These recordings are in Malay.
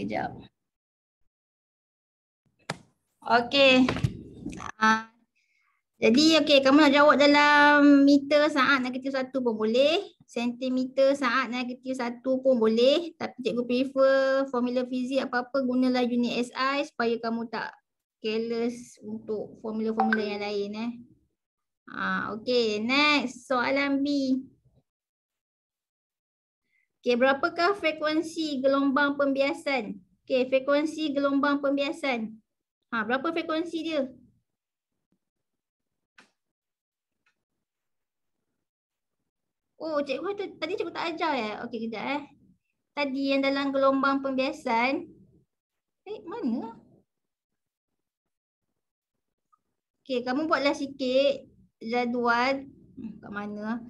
kejap. Okey. Uh, ah. jadi okey kamu nak jawab dalam meter saat negatif satu pun boleh. Sentimeter saat negatif satu pun boleh. Tapi cikgu prefer formula fizik apa-apa gunalah unit SI supaya kamu tak careless untuk formula-formula yang lain. Eh. Uh, ah, okey next soalan B. Okey. Okey, berapakah frekuensi gelombang pembiasan? Okey, frekuensi gelombang pembiasan. Ha, berapa frekuensi dia? Oh, cikgu tu, tadi cikgu tak ajar ya? Okey, kejap eh. Tadi yang dalam gelombang pembiasan. Eh, mana? Okey, kamu buatlah sikit. Jadual. Hmm, kat mana?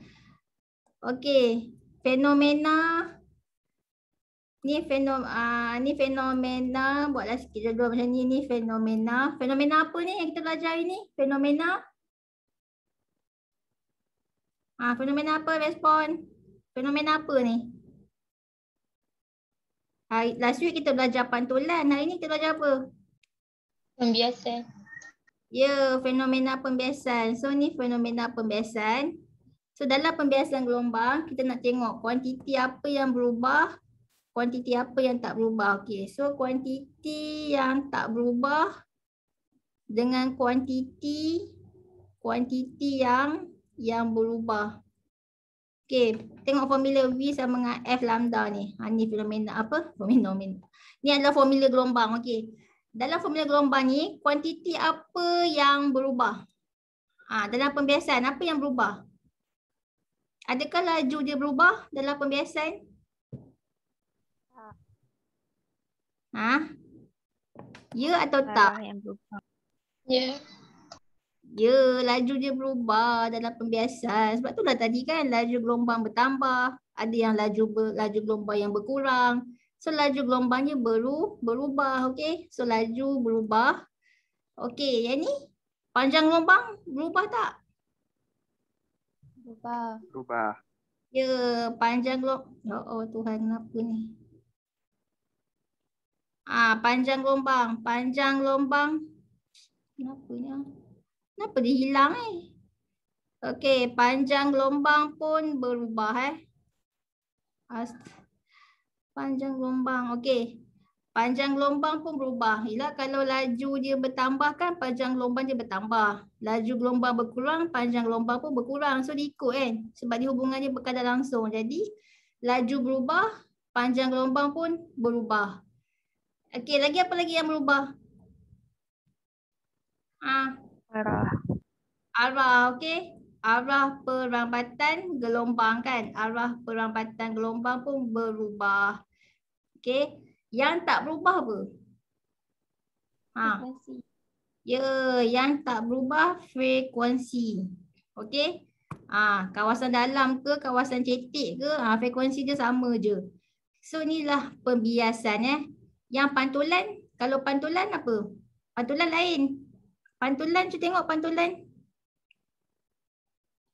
Okey, fenomena ni fenom uh, ah, ni fenomena buatlah sikit jadual macam ni ni fenomena fenomena apa ni yang kita belajar ini fenomena ah uh, fenomena apa respon fenomena apa ni hari uh, last week kita belajar pantulan hari ni kita belajar apa pembiasan ya yeah, fenomena pembiasan so ni fenomena pembiasan So dalam pembiasan gelombang, kita nak tengok kuantiti apa yang berubah, kuantiti apa yang tak berubah. Okay, so kuantiti yang tak berubah dengan kuantiti kuantiti yang yang berubah. Okay, tengok formula V sama dengan F lambda ni. Ha, ni fenomena apa? Fenomena. Ni adalah formula gelombang. Okay. Dalam formula gelombang ni, kuantiti apa yang berubah? Ha, dalam pembiasan, apa yang berubah? Adakah laju dia berubah dalam pembiasan? Tak. Ha? Ya atau Barang tak? Ya. Ya, laju dia berubah dalam pembiasan. Sebab itulah tadi kan laju gelombang bertambah, ada yang laju laju gelombang yang berkurang. So laju gelombangnya beru berubah, okay? So laju berubah. okay? yang ni panjang gelombang berubah tak? Berubah. Berubah. Ya, panjang lo. Ya oh, Tuhan, kenapa ni? Ah, panjang gelombang, panjang gelombang, Kenapa ni? Ah? Kenapa dia hilang eh? Okey, panjang gelombang pun berubah eh. Panjang gelombang, Okey panjang gelombang pun berubah. Ila kalau laju dia bertambah kan panjang gelombang dia bertambah. Laju gelombang berkurang, panjang gelombang pun berkurang. So diikut kan sebab dia hubungannya berkadar langsung. Jadi laju berubah, panjang gelombang pun berubah. Okey, lagi apa lagi yang berubah? Ah, arah. Arah, okey. Arah perambatan gelombang kan? Arah perambatan gelombang pun berubah. Okey yang tak berubah apa? Ha. Ya, yang tak berubah frekuensi. Okey. Ha, kawasan dalam ke kawasan cetek ke ha, frekuensi dia sama je. So inilah pembiasan eh. Yang pantulan, kalau pantulan apa? Pantulan lain. Pantulan tu tengok pantulan.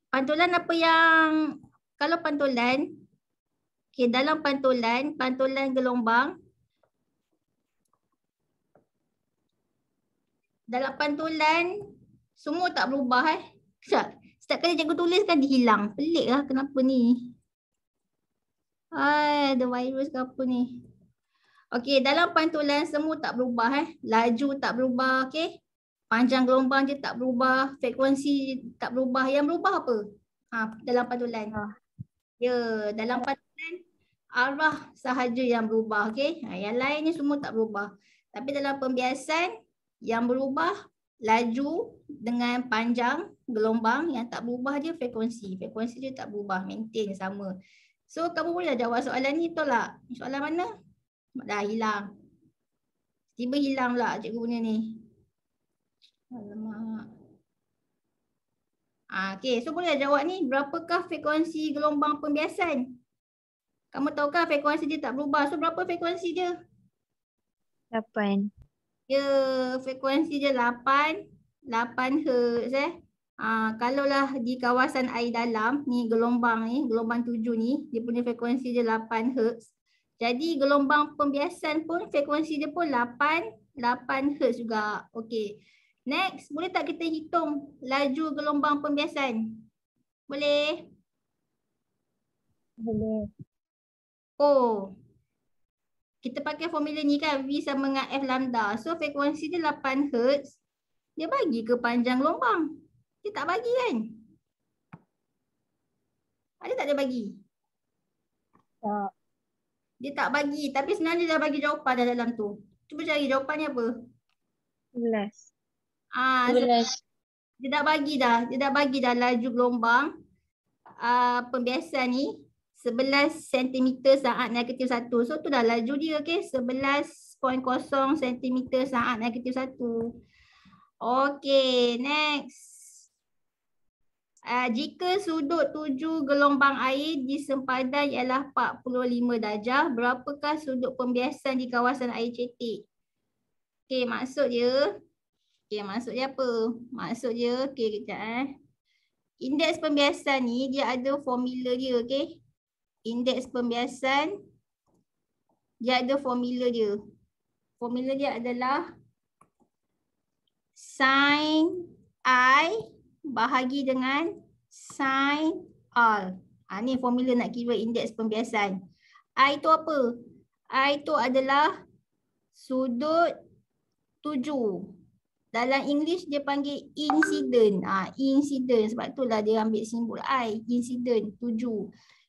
Pantulan apa yang kalau pantulan Okay, dalam pantulan, pantulan gelombang Dalam pantulan semua tak berubah eh. Setiap kali cikgu tulis kan dihilang. lah kenapa ni. Hai, ada virus ke apa ni. Okey, dalam pantulan semua tak berubah eh. Laju tak berubah, okey. Panjang gelombang je tak berubah, frekuensi tak berubah. Yang berubah apa? Ha, dalam pantulan. Ya, yeah, dalam pantulan arah sahaja yang berubah, okey. Ha, yang lainnya semua tak berubah. Tapi dalam pembiasan yang berubah laju dengan panjang gelombang yang tak berubah dia frekuensi. Frekuensi dia tak berubah, maintain sama. So kamu boleh jawab soalan ni tolak. Soalan mana? Dah hilang. Tiba hilang lah, cikgu punya ni. Alamak. Ah, okay, so boleh jawab ni berapakah frekuensi gelombang pembiasan? Kamu tahukah frekuensi dia tak berubah. So berapa frekuensi dia? 8. Ya, dia frekuensi je 8 8 Hz eh. Ah kalaulah di kawasan air dalam ni gelombang ni gelombang 7 ni dia punya frekuensi je 8 Hz. Jadi gelombang pembiasan pun frekuensi dia pun 8 8 Hz juga. Okey. Next, boleh tak kita hitung laju gelombang pembiasan? Boleh? Boleh. Oh, kita pakai formula ni kan V sama dengan F lambda. So frekuensi dia 8 Hz. Dia bagi ke panjang lombang? Dia tak bagi kan? Ah, ada tak dia bagi? Tak. Dia tak bagi. Tapi sebenarnya dia dah bagi jawapan dah dalam tu. Cuba cari jawapan ni apa? 11. Ah, 11. Dia dah bagi dah. Dia dah bagi dah laju gelombang. Uh, pembiasan ni 11 cm saat negatif 1. So tu dah laju dia okey 11.0 cm saat negatif 1. Okey, next. Uh, jika sudut tujuh gelombang air di sempadan ialah 45 darjah, berapakah sudut pembiasan di kawasan air cetek? Okey, maksud dia Okey, maksud dia apa? Maksud dia, okey kejap eh. Indeks pembiasan ni dia ada formula dia, okey indeks pembiasan dia ada formula dia. Formula dia adalah sin i bahagi dengan sin r. Ha, ni formula nak kira indeks pembiasan. I tu apa? I tu adalah sudut tujuh. Dalam English dia panggil incident. Ha, incident sebab itulah dia ambil simbol I. Incident tujuh.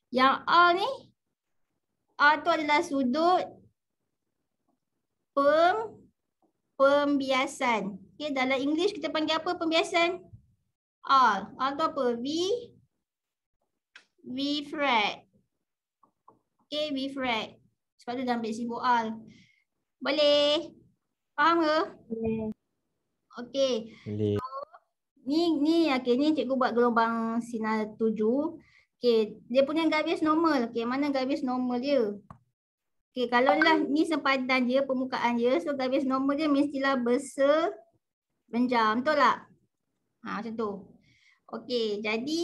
Yang R ni, R tu adalah sudut pem pembiasan. Okay, dalam English kita panggil apa pembiasan? R. R tu apa? V. V-frag. Okay, V-frag. Sebab tu dah ambil sibuk R. Boleh? Faham ke? Boleh. Okay. Boleh. ni, ni, okay, ni cikgu buat gelombang sinar tujuh. Okay, dia punya garis normal. Okey, mana garis normal dia? Okay, kalau lah ni sempadan dia, permukaan dia. So garis normal dia mestilah besar benjam. Betul tak? Ha, macam tu. Okay, jadi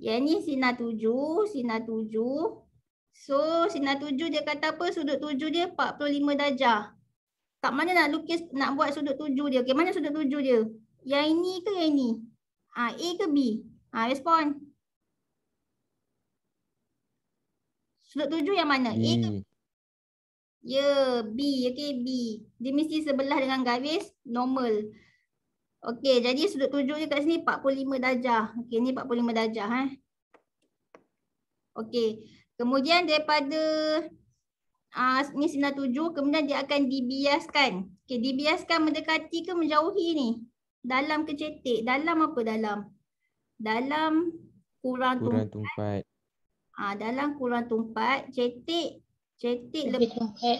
yang ni sinar tujuh. Sinar tujuh. So sinar tujuh dia kata apa? Sudut tujuh dia 45 darjah. Tak mana nak lukis, nak buat sudut tujuh dia? Okey, mana sudut tujuh dia? Yang ini ke yang ini? Ha, A ke B? Ha, respon. Respon. Sudut tuju yang mana? B. A ke hmm. Ya, yeah, B. Okay, B. Dia mesti sebelah dengan garis normal. Okay, jadi sudut tuju dia kat sini 45 darjah. Okay, ni 45 darjah. Eh. Okay. Kemudian daripada uh, ni sinar tuju, kemudian dia akan dibiaskan. Okay, dibiaskan mendekati ke menjauhi ni? Dalam ke cetek? Dalam apa dalam? Dalam kurang, kurang tumpat. Ah dalam kurang tumpat cetek cetek lebih tumpat.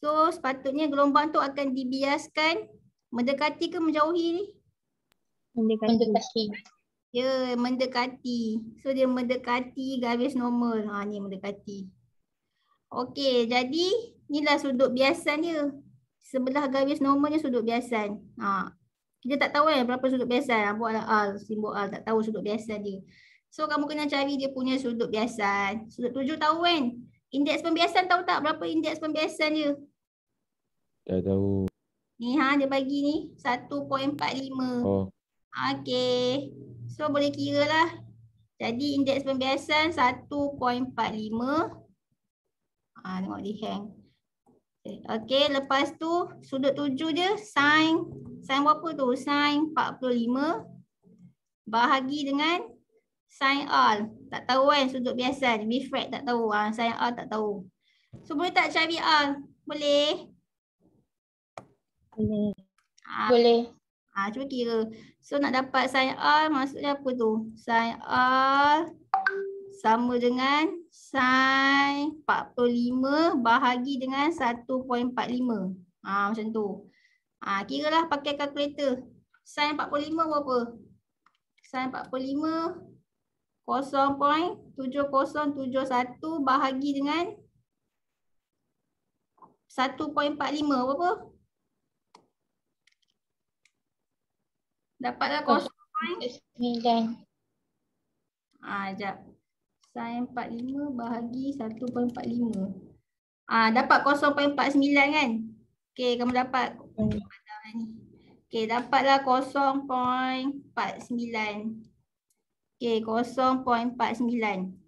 So sepatutnya gelombang tu akan dibiaskan mendekati ke menjauhi ni? Mendekati. mendekati. Ya, yeah, mendekati. So dia mendekati garis normal. Ha ni mendekati. Okey, jadi ni lah sudut biasan dia. Sebelah garis normalnya sudut biasan. Ha. Kita tak tahu kan berapa sudut biasan. Buatlah al, simbol al tak tahu sudut biasan dia. So kamu kena cari dia punya sudut biasan. Sudut tujuh tahu kan? Indeks pembiasan tahu tak berapa indeks pembiasan dia? Tak tahu. Ni ha dia bagi ni 1.45. Oh. Okey. So boleh kira lah. Jadi indeks pembiasan 1.45. Ah ha, tengok di hang. Okay. lepas tu sudut tujuh dia sin sin berapa tu? Sin 45 bahagi dengan sign all tak tahu kan sudut biasa be refract tak tahu ah sign all tak tahu so boleh tak cari all boleh boleh ha. boleh ah cuba kira so nak dapat sign all maksudnya apa tu sign all sama dengan sin 45 bahagi dengan 1.45 ah ha, macam tu ah kira lah pakai kalkulator sin 45 berapa sin 45 0.7071 bahagi dengan 1.45 berapa? Dapatlah 0.9. Ah, jap. Sin 45 bahagi 1.45. Ah, dapat 0.49 kan? Okey, kamu dapat. Hmm. Okey, dapatlah 0.49. Okay, 0.49.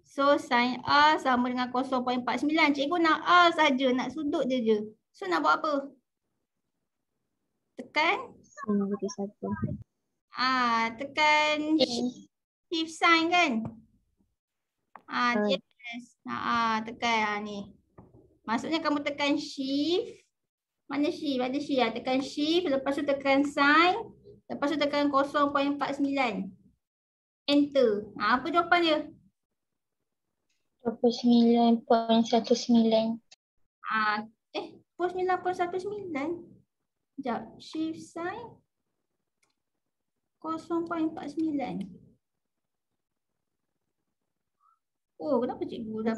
So sin A sama dengan 0.49. Cikgu nak A saja, nak sudut je je. So nak buat apa? Tekan? Ah, tekan okay. shift sign kan? Ah, uh. yes. Ah, tekan ah, ni. Maksudnya kamu tekan shift. Mana shift? Mana shift ah. Tekan shift, lepas tu tekan sign, lepas tu tekan 0.49. Enter. Ha, apa jawapan dia? 29.19. Ah, eh, 29.19. Sekejap. Shift sign. 0.49. Oh, kenapa cikgu dah...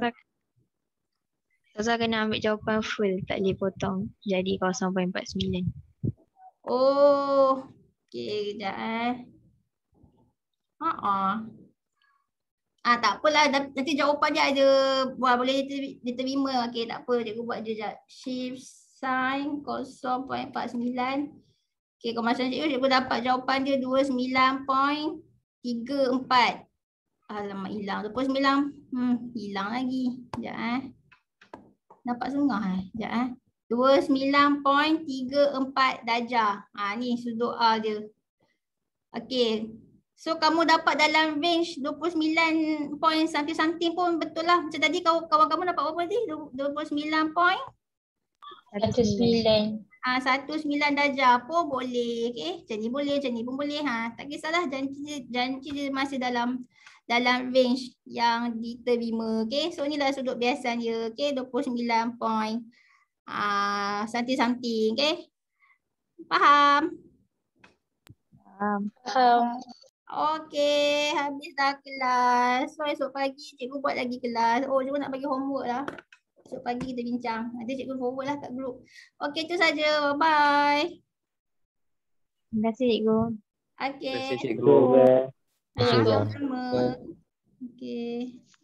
Saya kena ambil jawapan full, tak boleh potong. Jadi 0.49. Oh, okay, kejap eh. Ha ah. Ah tak apalah nanti jawapan dia ada buat boleh diterima. Okey tak apa cikgu buat je jap. Shift sign 0.49. Okey kalau macam cikgu cikgu dapat jawapan dia 29.34. Alamak hilang. 29 hmm hilang lagi. Jap eh. Dapat setengah eh. Jap eh. 29.34 darjah. Ah ni sudut A dia. Okey, So kamu dapat dalam range 29 point something-something pun betul lah. Macam tadi kawan, kawan kamu dapat berapa tadi? 29 point? 19. Ah ha, 19 darjah pun boleh. Okay. Macam ni boleh, macam ni pun boleh. Ha. Tak kisahlah janji dia, janji dia masih dalam dalam range yang diterima. Okay. So ni lah sudut biasa dia. Okay. 29 point ah uh, something-something. Okay. Faham? Faham. Um, um. Okay, habis dah kelas. So esok pagi cikgu buat lagi kelas. Oh, cikgu nak bagi homework lah. Esok pagi kita bincang. Nanti cikgu forward lah kat grup. Okay, tu saja. Bye-bye. Terima kasih cikgu. Okay. Terima kasih cikgu. Terima kasih cikgu. Terima kasih cikgu. Okay.